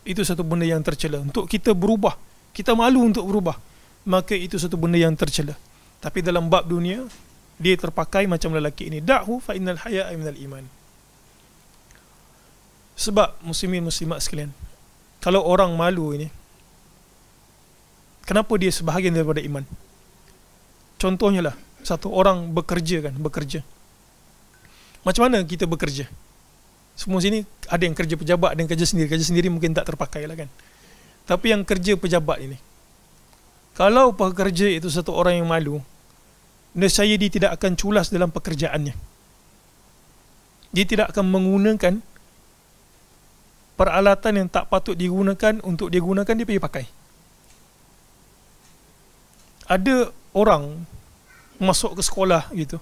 itu satu benda yang tercela untuk kita berubah kita malu untuk berubah maka itu satu benda yang tercela tapi dalam bab dunia dia terpakai macam lelaki ini dahu fa innal haya'a al iman sebab muslimin muslimat sekalian kalau orang malu ini kenapa dia sebahagian daripada iman contohnya lah satu orang bekerja kan bekerja macam mana kita bekerja semua sini ada yang kerja pejabat, ada yang kerja sendiri. Kerja sendiri mungkin tak terpakai lah kan. Tapi yang kerja pejabat ini. Kalau pekerja itu satu orang yang malu, nescaya dia tidak akan culas dalam pekerjaannya. Dia tidak akan menggunakan peralatan yang tak patut digunakan untuk digunakan dia pergi pakai. Ada orang masuk ke sekolah gitu.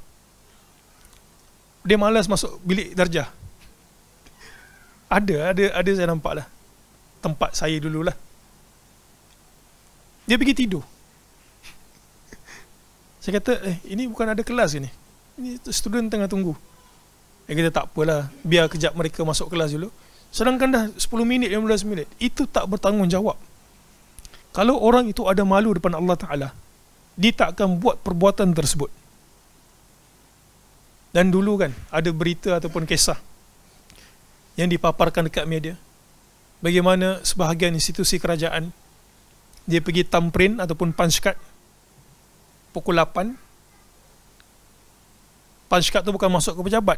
Dia malas masuk bilik darjah ada ada ada saya nampak lah tempat saya dululah dia pergi tidur saya kata eh ini bukan ada kelas ini ini student tengah tunggu dia kata tak apalah biar kejap mereka masuk kelas dulu sedangkan dah 10 minit 15 minit itu tak bertanggungjawab kalau orang itu ada malu depan Allah Ta'ala dia tak akan buat perbuatan tersebut dan dulu kan ada berita ataupun kisah yang dipaparkan dekat media. Bagaimana sebahagian institusi kerajaan dia pergi tamprin ataupun punch card pukul 8 punch card tu bukan masuk ke pejabat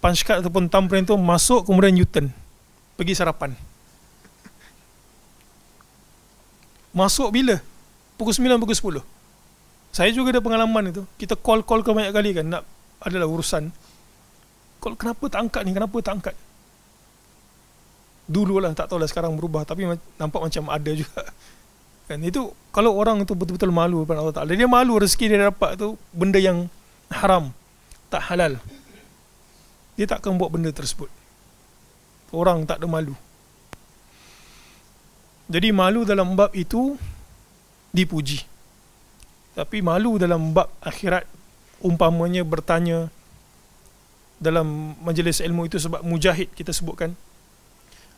punch card ataupun tamprin tu masuk kemudian Newton pergi sarapan masuk bila? pukul 9, pukul 10 saya juga ada pengalaman itu kita call-call ke banyak kali kan nak adalah urusan kalau kenapa tak angkat ni kenapa tak angkat dulu lah tak tahu lah sekarang berubah tapi nampak macam ada juga kan itu kalau orang tu betul-betul malu kepada Allah Ta'ala dia malu rezeki dia dapat tu benda yang haram tak halal dia takkan buat benda tersebut orang tak ada malu jadi malu dalam bab itu dipuji tapi malu dalam bab akhirat umpamanya bertanya dalam majlis ilmu itu sebab mujahid kita sebutkan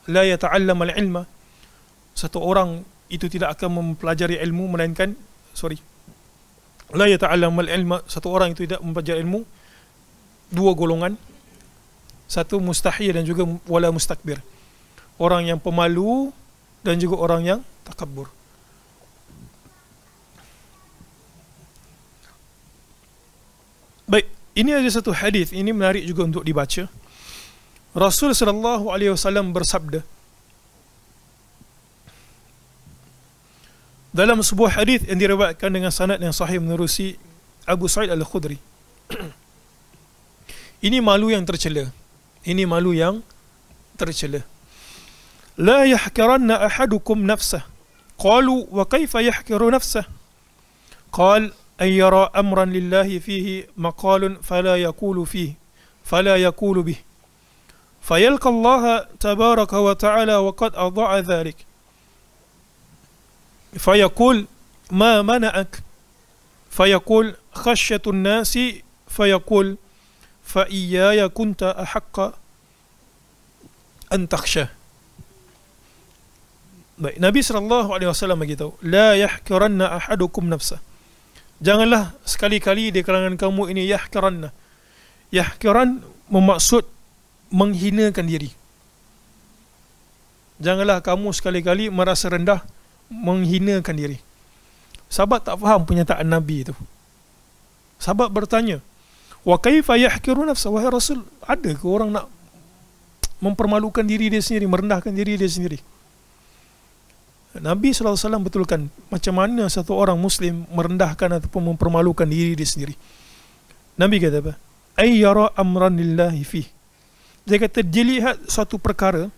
la yata'allam al-ilma satu orang itu tidak akan mempelajari ilmu melainkan sorry la yata'allam al-ilma satu orang itu tidak mempelajari ilmu dua golongan satu mustahil dan juga wala mustakbir orang yang pemalu dan juga orang yang takabur baik ini ada satu hadis ini menarik juga untuk dibaca. Rasul sallallahu alaihi wasallam bersabda Dalam sebuah hadis yang diriwayatkan dengan sanad yang sahih menerusi Abu Sa'id Al-Khudri. ini malu yang tercela. Ini malu yang tercela. لا يحكرن أحدكم نفسه قالوا وكيف يحكر نفسه قال أن يرى أمرا لله فيه مقال فلا يقول فيه فلا يقول به فيلقى الله تبارك وتعالى وقد أضاع ذلك فيقول ما منعك فيقول خشية الناس فيقول فإياي كنت أحق أن تخشى نبي صلى الله عليه وسلم begitu, لا يحكرن أحدكم نفسه janganlah sekali-kali di kalangan kamu ini yahkaran. Yahkaran memaksud menghinakan diri. Janganlah kamu sekali-kali merasa rendah menghinakan diri. Sahabat tak faham penyataan Nabi itu. Sahabat bertanya, "Wa kaifa yahkiru nafsa wahai Rasul? Ada ke orang nak mempermalukan diri dia sendiri, merendahkan diri dia sendiri?" Nabi SAW betulkan macam mana satu orang Muslim merendahkan ataupun mempermalukan diri dia sendiri. Nabi kata apa? Ayyara amran lillahi fi. Dia kata dia lihat satu perkara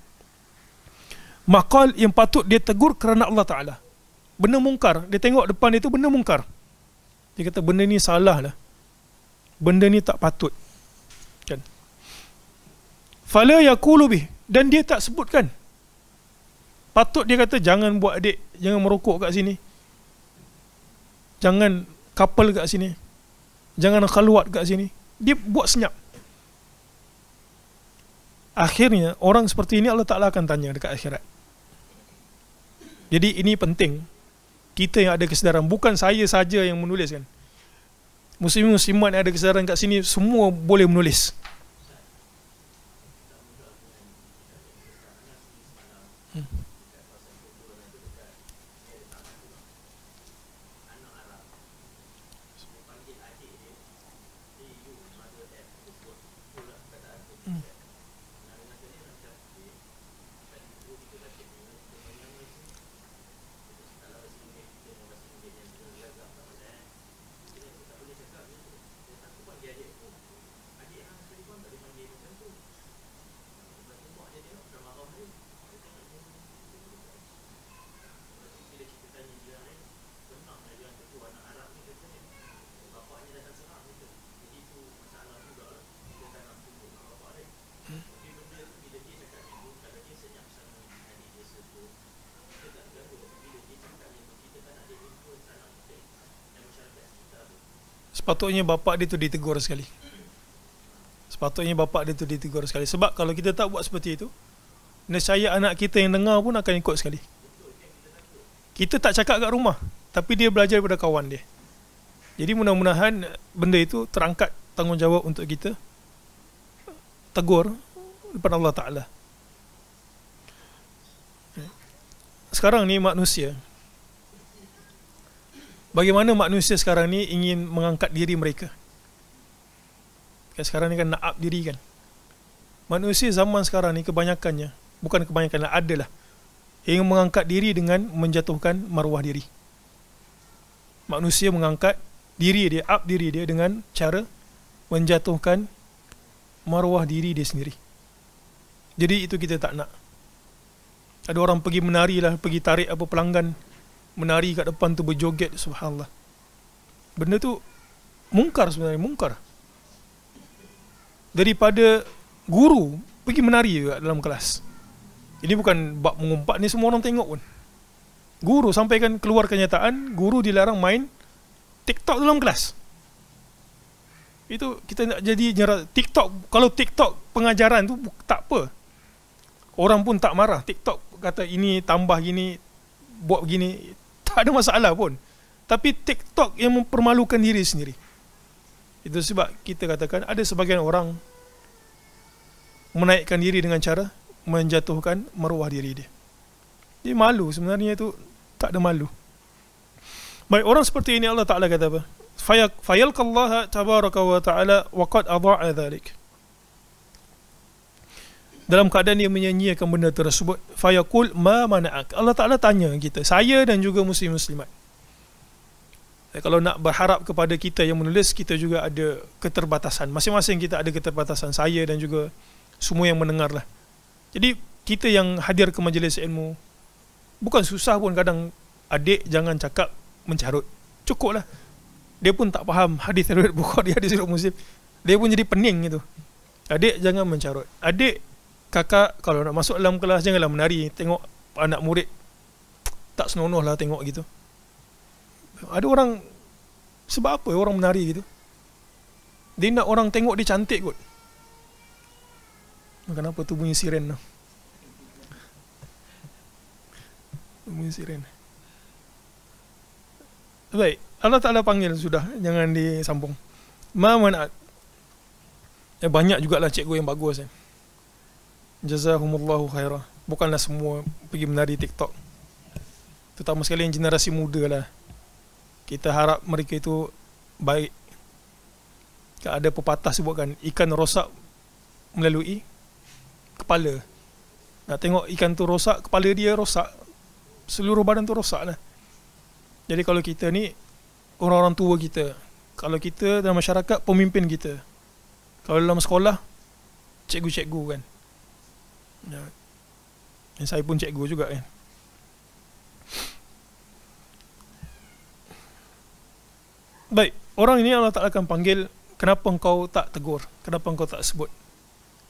maqal yang patut dia tegur kerana Allah Ta'ala. Benda mungkar. Dia tengok depan dia tu benda mungkar. Dia kata benda ni salah lah. Benda ni tak patut. Kan? Fala yakulu Dan dia tak sebutkan. Patut dia kata jangan buat adik, jangan merokok kat sini. Jangan couple kat sini. Jangan khalwat kat sini. Dia buat senyap. Akhirnya orang seperti ini Allah Taala akan tanya dekat akhirat. Jadi ini penting kita yang ada kesedaran bukan saya saja yang menuliskan. Muslim-muslimat yang ada kesedaran kat sini semua boleh menulis. sepatutnya bapa dia tu ditegur sekali. Sepatutnya bapa dia tu ditegur sekali. Sebab kalau kita tak buat seperti itu, nescaya anak kita yang dengar pun akan ikut sekali. Kita tak cakap kat rumah, tapi dia belajar daripada kawan dia. Jadi mudah-mudahan benda itu terangkat tanggungjawab untuk kita tegur daripada Allah Ta'ala. Sekarang ni manusia, bagaimana manusia sekarang ni ingin mengangkat diri mereka kan sekarang ni kan nak up diri kan manusia zaman sekarang ni kebanyakannya bukan kebanyakan lah adalah ingin mengangkat diri dengan menjatuhkan maruah diri manusia mengangkat diri dia up diri dia dengan cara menjatuhkan maruah diri dia sendiri jadi itu kita tak nak ada orang pergi menari lah pergi tarik apa pelanggan menari kat depan tu berjoget subhanallah benda tu mungkar sebenarnya mungkar daripada guru pergi menari juga dalam kelas ini bukan bab mengumpat ni semua orang tengok pun guru sampaikan keluar kenyataan guru dilarang main TikTok dalam kelas itu kita nak jadi jerat TikTok kalau TikTok pengajaran tu tak apa orang pun tak marah TikTok kata ini tambah gini buat gini tak ada masalah pun. Tapi TikTok yang mempermalukan diri sendiri. Itu sebab kita katakan ada sebagian orang menaikkan diri dengan cara menjatuhkan meruah diri dia. Dia malu sebenarnya itu tak ada malu. Baik orang seperti ini Allah Taala kata apa? Fayalqallaha tabaraka wa taala wa qad adha'a dhalik dalam keadaan dia menyanyiakan benda tersebut fayaqul ma mana'ak Allah Taala tanya kita saya dan juga muslim muslimat eh, kalau nak berharap kepada kita yang menulis kita juga ada keterbatasan masing-masing kita ada keterbatasan saya dan juga semua yang mendengar lah jadi kita yang hadir ke majlis ilmu bukan susah pun kadang adik jangan cakap mencarut cukuplah dia pun tak faham hadis riwayat bukhari hadis muslim dia pun jadi pening gitu adik jangan mencarut adik kakak kalau nak masuk dalam kelas janganlah menari tengok anak murid tak senonoh lah tengok gitu ada orang sebab apa orang menari gitu dia nak orang tengok dia cantik kot kenapa tu bunyi siren lah bunyi siren baik Allah Ta'ala panggil sudah jangan disambung Mama nak eh, banyak jugalah cikgu yang bagus eh jazakumullahu khairah bukanlah semua pergi menari TikTok terutama sekali yang generasi muda lah kita harap mereka itu baik Kak ada pepatah sebutkan ikan rosak melalui kepala nak tengok ikan tu rosak kepala dia rosak seluruh badan tu rosak lah jadi kalau kita ni orang-orang tua kita kalau kita dalam masyarakat pemimpin kita kalau dalam sekolah cikgu-cikgu kan Ya. Dan saya pun cikgu juga kan. Baik, orang ini Allah tak akan panggil, kenapa engkau tak tegur? Kenapa engkau tak sebut?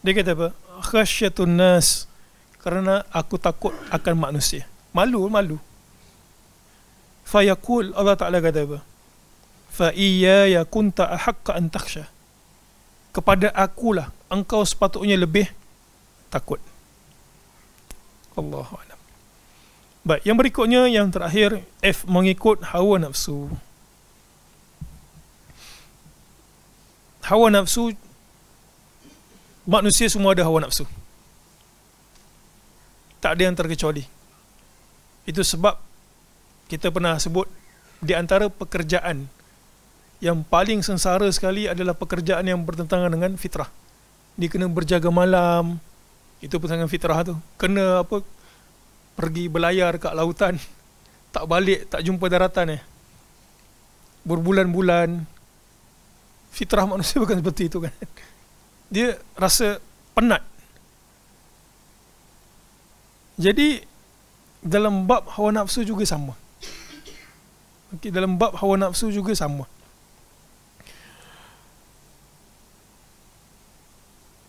Dia kata apa? Khasyatun nas. Kerana aku takut akan manusia. Malu, malu. Fayaqul Allah Ta'ala kata apa? Fa iya ya kunta ahakka an takhsha. Kepada akulah, engkau sepatutnya lebih takut. Allah Alam. Baik, yang berikutnya, yang terakhir, F mengikut hawa nafsu. Hawa nafsu, manusia semua ada hawa nafsu. Tak ada yang terkecuali. Itu sebab kita pernah sebut di antara pekerjaan yang paling sengsara sekali adalah pekerjaan yang bertentangan dengan fitrah. Dia kena berjaga malam, itu pun sangat fitrah tu. Kena apa pergi belayar kat lautan tak balik tak jumpa daratan eh. Berbulan-bulan fitrah manusia bukan seperti itu kan. Dia rasa penat. Jadi dalam bab hawa nafsu juga sama. Okey dalam bab hawa nafsu juga sama.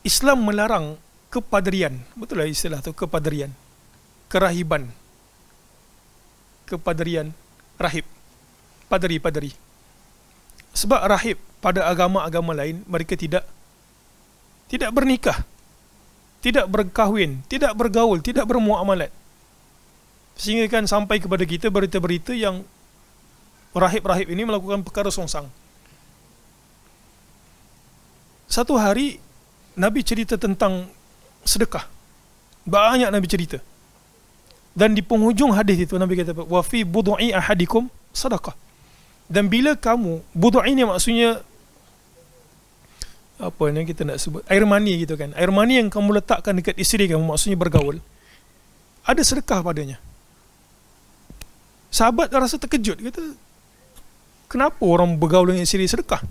Islam melarang kepadrian. Betul lah istilah tu, kepadrian. Kerahiban. Kepadrian. Rahib. Padri, padri. Sebab rahib pada agama-agama lain, mereka tidak tidak bernikah. Tidak berkahwin. Tidak bergaul. Tidak bermuamalat. Sehingga kan sampai kepada kita berita-berita yang rahib-rahib ini melakukan perkara songsang. Satu hari, Nabi cerita tentang sedekah. Banyak Nabi cerita. Dan di penghujung hadis itu Nabi kata, "Wa fi budu'i ahadikum sedekah Dan bila kamu budu'i ni maksudnya apa ni kita nak sebut air mani gitu kan air mani yang kamu letakkan dekat isteri kamu maksudnya bergaul ada sedekah padanya sahabat rasa terkejut kata kenapa orang bergaul dengan isteri sedekah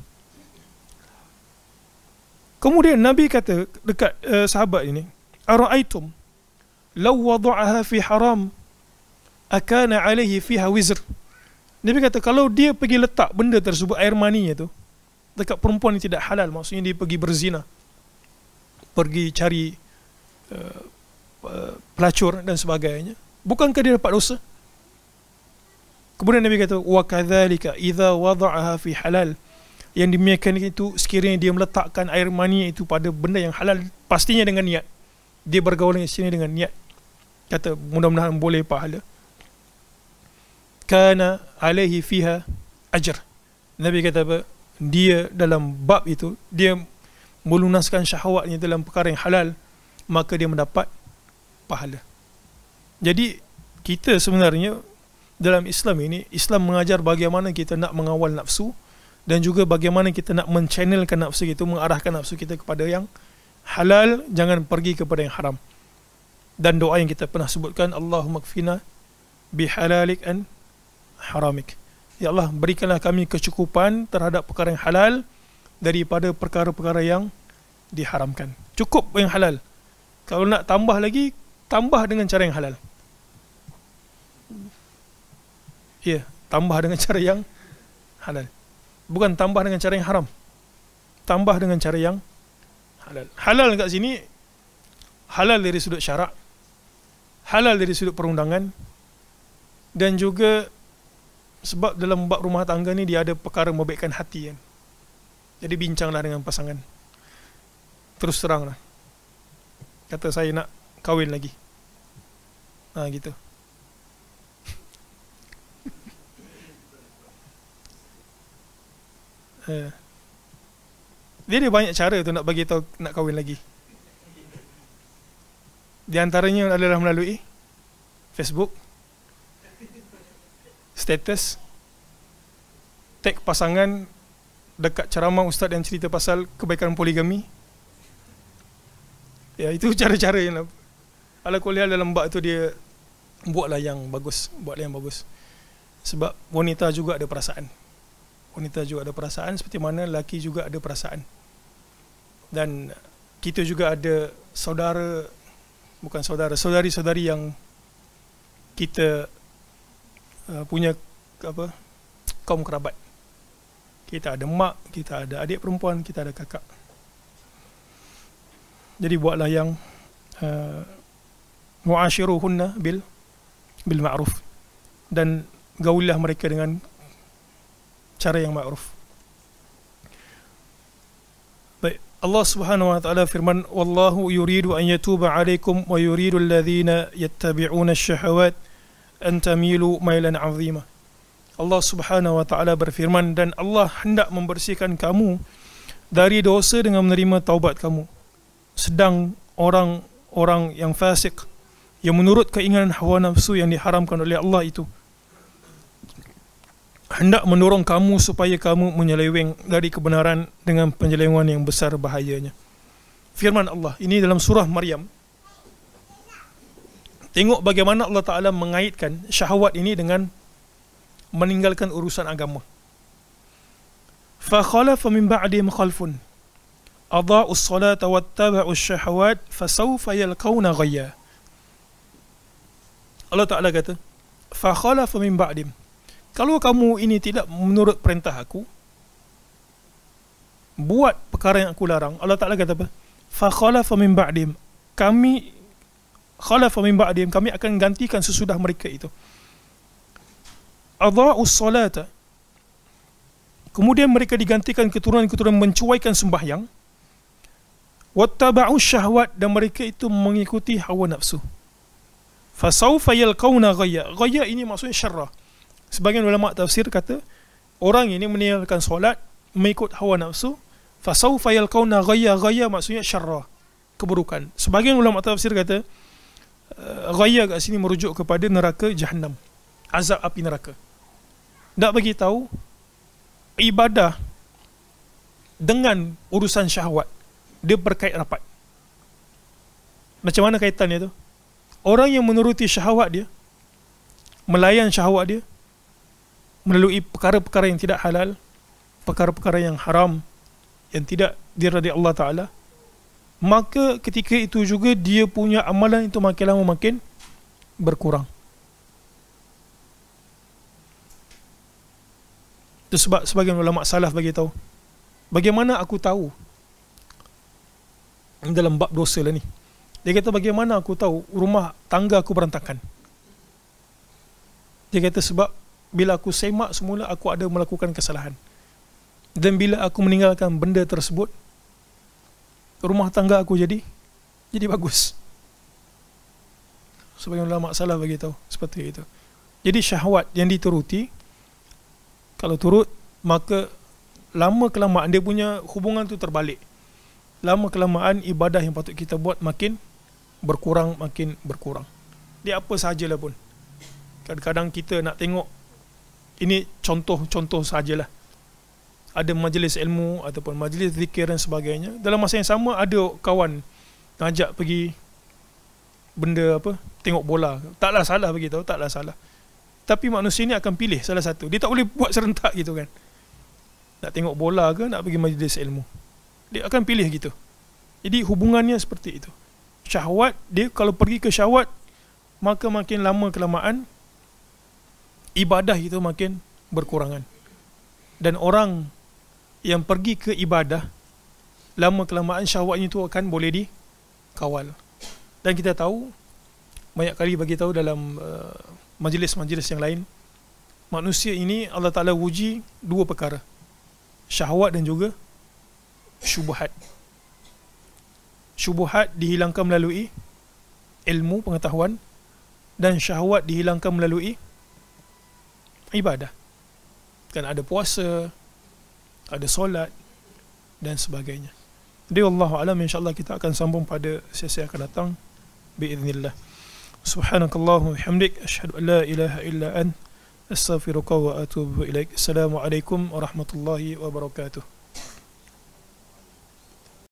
Kemudian Nabi kata dekat uh, sahabat ini, "Ara'aitum law wada'aha fi haram akana 'alayhi fiha wizr." Nabi kata kalau dia pergi letak benda tersebut air maninya tu dekat perempuan yang tidak halal, maksudnya dia pergi berzina. Pergi cari uh, pelacur dan sebagainya bukankah dia dapat dosa kemudian nabi kata wa kadzalika idza wada'aha fi halal yang dimiliki itu sekiranya dia meletakkan air mani itu pada benda yang halal pastinya dengan niat dia bergaul dengan sini dengan niat kata mudah-mudahan boleh pahala kana alaihi fiha ajr nabi kata apa dia dalam bab itu dia melunaskan syahwatnya dalam perkara yang halal maka dia mendapat pahala jadi kita sebenarnya dalam Islam ini Islam mengajar bagaimana kita nak mengawal nafsu dan juga bagaimana kita nak menchannelkan nafsu kita mengarahkan nafsu kita kepada yang halal jangan pergi kepada yang haram dan doa yang kita pernah sebutkan Allahumma kfina bihalalik an haramik ya Allah berikanlah kami kecukupan terhadap perkara yang halal daripada perkara-perkara yang diharamkan cukup yang halal kalau nak tambah lagi tambah dengan cara yang halal ya tambah dengan cara yang halal bukan tambah dengan cara yang haram. Tambah dengan cara yang halal. Halal kat sini, halal dari sudut syarak, halal dari sudut perundangan, dan juga sebab dalam bab rumah tangga ni dia ada perkara membaikkan hati kan. Jadi bincanglah dengan pasangan. Terus teranglah. Kata saya nak kahwin lagi. Ha, gitu. Ha. Dia ada banyak cara tu nak bagi tahu nak kahwin lagi. Di antaranya adalah melalui Facebook, status, tag pasangan dekat ceramah ustaz yang cerita pasal kebaikan poligami. Ya, itu cara-cara yang ala kuliah dalam bab tu dia buatlah yang bagus, buatlah yang bagus. Sebab wanita juga ada perasaan wanita juga ada perasaan seperti mana lelaki juga ada perasaan. Dan kita juga ada saudara bukan saudara, saudari-saudari yang kita uh, punya apa? kaum kerabat. Kita ada mak, kita ada adik perempuan, kita ada kakak. Jadi buatlah yang uh, muashiruhunna bil bil ma'ruf dan gaulilah mereka dengan cara yang ma'ruf. Baik, Allah Subhanahu wa taala firman, "Wallahu yuridu an yatuba 'alaikum wa yuridu alladhina yattabi'una ash-shahawat an tamilu mailan 'azima." Allah Subhanahu wa taala berfirman dan Allah hendak membersihkan kamu dari dosa dengan menerima taubat kamu. Sedang orang-orang yang fasik yang menurut keinginan hawa nafsu yang diharamkan oleh Allah itu hendak mendorong kamu supaya kamu menyeleweng dari kebenaran dengan penyelewengan yang besar bahayanya. Firman Allah ini dalam surah Maryam. Tengok bagaimana Allah Taala mengaitkan syahwat ini dengan meninggalkan urusan agama. فَخَلَفَ مِنْ بَعْدِهِمْ خَلْفٌ أَضَاءُ الصَّلَاةَ وَاتَّبَعُ الشَّهَوَاتِ فَسَوْفَ يَلْقَوْنَ غَيَّا Allah Ta'ala kata فَخَلَفَ مِنْ بَعْدِهِمْ kalau kamu ini tidak menurut perintah aku buat perkara yang aku larang Allah Taala kata apa fa khalafa min ba'dim kami khalafa min ba'dim kami akan gantikan sesudah mereka itu adha'us salata kemudian mereka digantikan keturunan-keturunan mencuaikan sembahyang wattaba'u syahwat dan mereka itu mengikuti hawa nafsu fa sawfa yalqauna gaya. ghayya ini maksudnya syarra sebagian ulama tafsir kata orang ini meninggalkan solat mengikut hawa nafsu fasawfa yalqauna ghayya ghayya maksudnya syarra keburukan sebagian ulama tafsir kata eh, ghayya kat sini merujuk kepada neraka jahannam, azab api neraka tak bagi tahu ibadah dengan urusan syahwat dia berkait rapat macam mana kaitannya tu orang yang menuruti syahwat dia melayan syahwat dia melalui perkara-perkara yang tidak halal, perkara-perkara yang haram, yang tidak diradai Allah Ta'ala, maka ketika itu juga dia punya amalan itu makin lama makin berkurang. Itu sebab sebagian ulama salaf bagi tahu. Bagaimana aku tahu dalam bab dosa lah ni. Dia kata bagaimana aku tahu rumah tangga aku berantakan. Dia kata sebab bila aku semak semula aku ada melakukan kesalahan dan bila aku meninggalkan benda tersebut rumah tangga aku jadi jadi bagus sebagai ulama salah bagi tahu seperti itu jadi syahwat yang dituruti kalau turut maka lama kelamaan dia punya hubungan tu terbalik lama kelamaan ibadah yang patut kita buat makin berkurang makin berkurang dia apa sajalah pun kadang-kadang kita nak tengok ini contoh-contoh sajalah. Ada majlis ilmu ataupun majlis zikir dan sebagainya. Dalam masa yang sama ada kawan ajak pergi benda apa tengok bola taklah salah bagi tahu taklah salah tapi manusia ni akan pilih salah satu dia tak boleh buat serentak gitu kan nak tengok bola ke nak pergi majlis ilmu dia akan pilih gitu jadi hubungannya seperti itu syahwat dia kalau pergi ke syahwat maka makin lama kelamaan ibadah itu makin berkurangan. Dan orang yang pergi ke ibadah, lama kelamaan syahwatnya itu akan boleh dikawal. Dan kita tahu, banyak kali bagi tahu dalam eh, majlis-majlis yang lain, manusia ini Allah Ta'ala uji dua perkara. Syahwat dan juga syubuhat. Syubuhat dihilangkan melalui ilmu pengetahuan dan syahwat dihilangkan melalui ibadah. Kan ada puasa, ada solat dan sebagainya. Jadi Allah Alam insyaAllah kita akan sambung pada sesi akan datang. Biiznillah. Subhanakallahu hamdik. Ashadu an la ilaha illa an. Astaghfiruka wa atubu ilaik. Assalamualaikum warahmatullahi wabarakatuh.